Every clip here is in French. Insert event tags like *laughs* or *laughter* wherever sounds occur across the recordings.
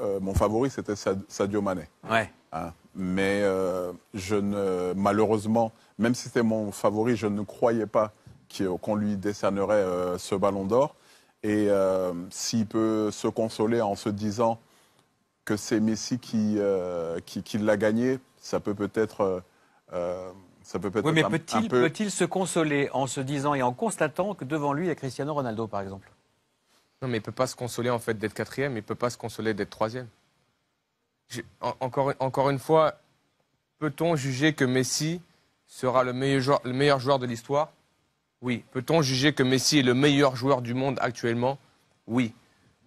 Euh, mon favori, c'était Sadio Mané. Ouais. Hein. mais euh, je ne, malheureusement, même si c'était mon favori, je ne croyais pas qu'on lui décernerait euh, ce ballon d'or. Et s'il peut se consoler en se disant que c'est Messi qui, qui, l'a gagné, ça peut peut-être... ça peut peut-être oui, mais peut-il, peut-il se consoler en se disant et en constatant que devant lui, il y a Cristiano Ronaldo, par exemple non, mais il ne peut pas se consoler en fait d'être quatrième, il ne peut pas se consoler d'être troisième. encore, une fois, peut-on juger que Messi sera le meilleur joueur, le meilleur joueur de l'histoire Oui. Peut-on juger que Messi est le meilleur joueur du monde actuellement Oui.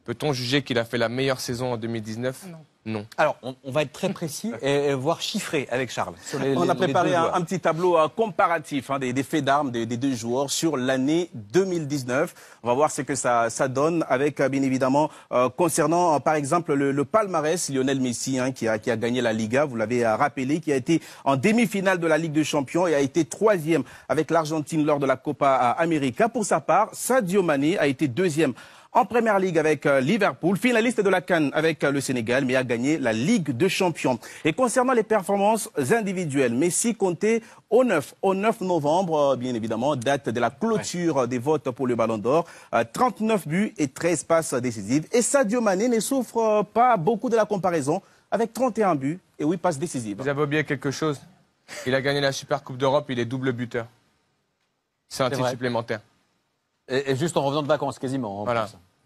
Peut-on juger qu'il a fait la meilleure saison en 2019 Non. Non. Alors, on, on, va être très précis et, voir chiffrer chiffré avec Charles. *laughs* on a préparé un, petit tableau comparatif hein, des, des, faits d'armes des, des, deux joueurs sur l'année 2019. On va voir ce que ça, ça donne avec, euh, bien évidemment, euh, concernant euh, par exemple le, le, palmarès, Lionel Messi hein, qui, a, qui, a, gagné la Liga, vous l'avez rappelé, qui a été en demi-finale de la Ligue des Champions et a été troisième avec l'Argentine lors de la Copa América. Pour sa part, Sadio Mané a été deuxième en Première Ligue avec euh, Liverpool, finaliste de la Cannes avec euh, le Sénégal, mais a gagné la Ligue de Champions. Et concernant les performances individuelles, Messi comptait au 9, au 9 novembre, euh, bien évidemment, date de la clôture des votes pour le Ballon d'Or. 39 buts et 13 passes décisives. Et Sadio Mané ne souffre pas beaucoup de la comparaison avec 31 buts et 8 passes décisives. Vous avez oublié quelque chose Il a gagné la Super Coupe d'Europe, il est double buteur. C'est un titre supplémentaire. Et, juste en revenant de vacances, quasiment.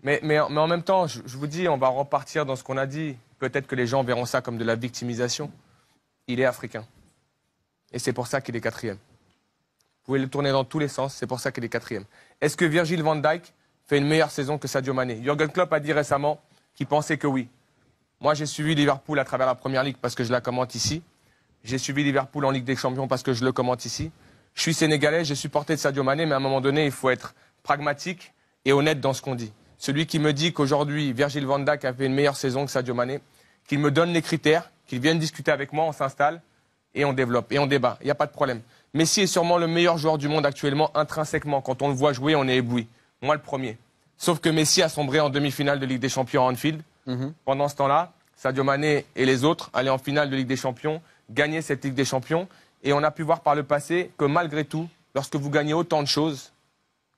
Mais, en même temps, je, vous dis, on va repartir dans ce qu'on a dit. Peut-être que les gens verront ça comme de la victimisation. Il est africain. Et c'est pour ça qu'il est quatrième. Vous pouvez le tourner dans tous les sens, c'est pour ça qu'il est quatrième. Est-ce que Virgil van Dijk fait une meilleure saison que Sadio Mané Jürgen Klopp a dit récemment qu'il pensait que oui. Moi, j'ai suivi Liverpool à travers la Première Ligue parce que je la commente ici. J'ai suivi Liverpool en Ligue des Champions parce que je le commente ici. Je suis sénégalais, j'ai supporté Sadio Mané, mais à un moment donné, il faut être pragmatique et honnête dans ce qu'on dit. Celui qui me dit qu'aujourd'hui Virgil van Dijk a fait une meilleure saison que Sadio Mané, qu'il me donne les critères, qu'il vienne discuter avec moi, on s'installe et on développe et on débat. Il n'y a pas de problème. Messi est sûrement le meilleur joueur du monde actuellement intrinsèquement. Quand on le voit jouer, on est ébloui. Moi le premier. Sauf que Messi a sombré en demi-finale de Ligue des Champions à Anfield. Mhm. Pendant ce temps-là, Sadio Mané et les autres allaient en finale de Ligue des Champions, gagner cette Ligue des Champions. Et on a pu voir par le passé que malgré tout, lorsque vous gagnez autant de choses,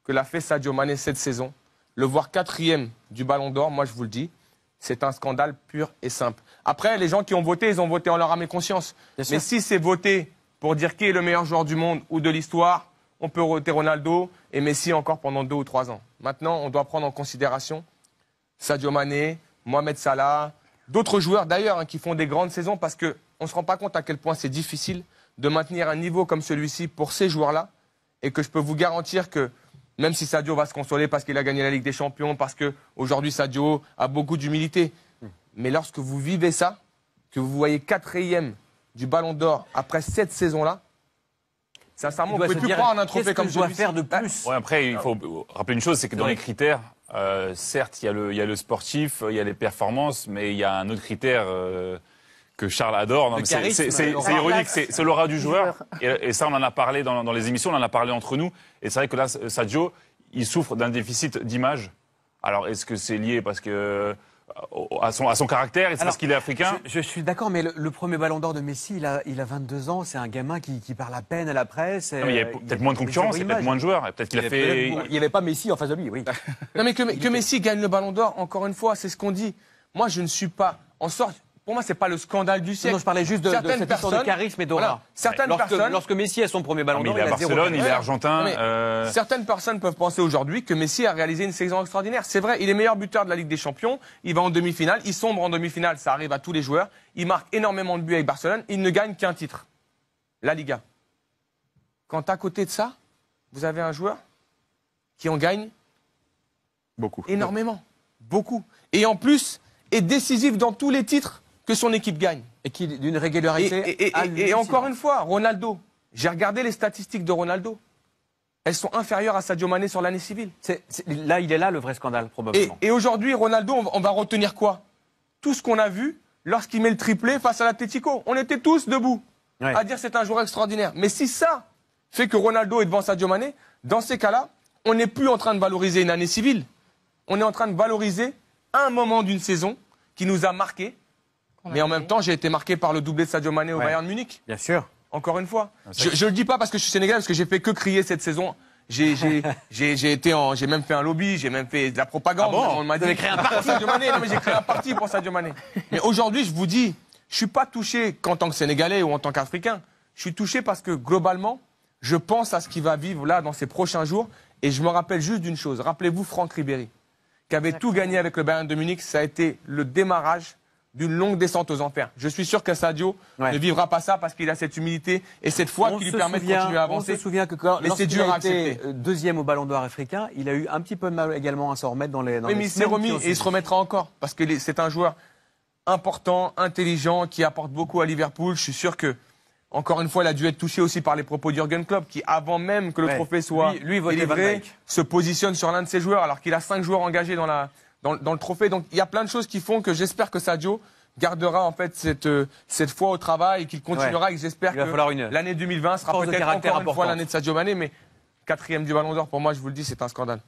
que l'a fait Sadio Mané cette saison. Le voir quatrième du Ballon d'Or, moi je vous le dis, c'est un scandale pur et simple. Après, les gens qui ont voté, ils ont voté en leur âme et conscience. Mais si c'est voté pour dire qui est le meilleur joueur du monde ou de l'histoire, on peut voter Ronaldo et Messi encore pendant deux ou trois ans. Maintenant, on doit prendre en considération Sadio Mané, Mohamed Salah, d'autres joueurs d'ailleurs hein, qui font des grandes saisons parce qu'on ne se rend pas compte à quel point c'est difficile de maintenir un niveau comme celui-ci pour ces joueurs-là. Et que je peux vous garantir que même si Sadio va se consoler parce qu'il a gagné la Ligue des Champions, parce qu'aujourd'hui Sadio a beaucoup d'humilité. Hmm. Mais lorsque vous vivez ça, que vous voyez quatrième du Ballon d'Or après cette saison-là, sincèrement, vous ne pouvez plus prendre un trophée comme celui-ci. faire de plus ah. Après, il faut rappeler une chose, c'est que dans les critères, euh, certes, il y, a le sportif, euh, il y a les performances, mais il y a un autre critère... Euh, que Charles adore. c'est, ironique, c'est l'aura du joueur. Et, ça, on en a parlé dans, les émissions, on en a parlé entre nous. Et c'est vrai que là, Sadio, il souffre d'un déficit d'image. Alors, est-ce que c'est lié parce que euh, à son, à caractère, est-ce parce qu'il est africain je, suis d'accord, mais le, premier ballon d'or de Messi, il a, il a 22 ans, c'est un gamin qui, parle à peine à la presse. il y avait peut-être moins de concurrence, il y avait peut-être moins de joueurs. peut il a fait. Il n'y avait pas Messi en face de lui, oui. non, mais que, que Messi gagne le ballon d'or, encore une fois, c'est ce qu'on dit. Moi, je ne suis pas. En sorte, pour moi, c'est pas le scandale du siècle. je parlais juste de, cette personnes, de certaines personnes, lorsque Messi a son premier ballon d'or, il, est à Barcelone, il est argentin. Euh. Certaines personnes peuvent penser aujourd'hui que Messi a réalisé une saison extraordinaire. C'est vrai, il est meilleur buteur de la Ligue des Champions. Il va en demi-finale, il sombre en demi-finale, ça arrive à tous les joueurs. Il marque énormément de buts avec Barcelone. Il ne gagne qu'un titre, la Liga. Quand à côté de ça, vous avez un joueur qui en gagne beaucoup, énormément, beaucoup, et en plus est décisif dans tous les titres que son équipe gagne. Et qui d'une régularité. Et, encore une fois, Ronaldo. J'ai regardé les statistiques de Ronaldo. Elles sont inférieures à Sadio Mané sur l'année civile. là, il est là le vrai scandale, probablement. Et, aujourd'hui, Ronaldo, on va, retenir quoi Tout ce qu'on a vu lorsqu'il met le triplé face à l'Atletico. On était tous debout à dire c'est un joueur extraordinaire. Mais si ça fait que Ronaldo est devant Sadio Mané, dans ces cas-là, on n'est plus en train de valoriser une année civile. On est en train de valoriser un moment d'une saison qui nous a marqués mais en même temps, j'ai été marqué par le doublé de Sadio Mané au Bayern de Munich. Bien sûr. Encore une fois. Je, ne le dis pas parce que je suis sénégalais, parce que j'ai fait que crier cette saison. J'ai, *laughs* même fait un lobby, j'ai même fait de la propagande. Ah on m'a dit. créé un parti Sadio Mané. Non, mais j'ai créé un parti pour Sadio Mané. Mais aujourd'hui, je vous dis, je ne suis pas touché qu'en tant que Sénégalais ou en tant qu'Africain. Je suis touché parce que globalement, je pense à ce qui va vivre là dans ces prochains jours. Et je me rappelle juste d'une chose. Rappelez-vous Franck Ribéry, qui avait tout gagné avec le Bayern de Munich. Ça a été le démarrage d'une longue descente aux enfers. Je suis sûr qu'Assadio ne vivra pas ça parce qu'il a cette humilité et cette foi qui lui permet de continuer à avancer. On se souvient que quand mais c'est dur à euh, deuxième au Ballon d'Or africain, il a eu un petit peu de mal également à s'en remettre dans les. mais il s'est remis et il se remettra encore parce que c'est un joueur important, intelligent, qui apporte beaucoup à Liverpool. Je suis sûr que encore une fois, il a dû être touché aussi par les propos d'Urgen Klopp, qui, avant même que le trophée soit lui, se positionne sur l'un de ses joueurs, alors qu'il a cinq joueurs engagés dans la, dans, le trophée. Donc il y a plein de choses qui font que j'espère que Sadio gardera en fait cette, euh, cette foi au travail et qu'il continuera. Et j'espère que l'année 2020 sera peut-être encore une fois l'année de Sadio Mané, mais quatrième du Ballon d'Or, pour moi, je vous le dis, c'est un scandale.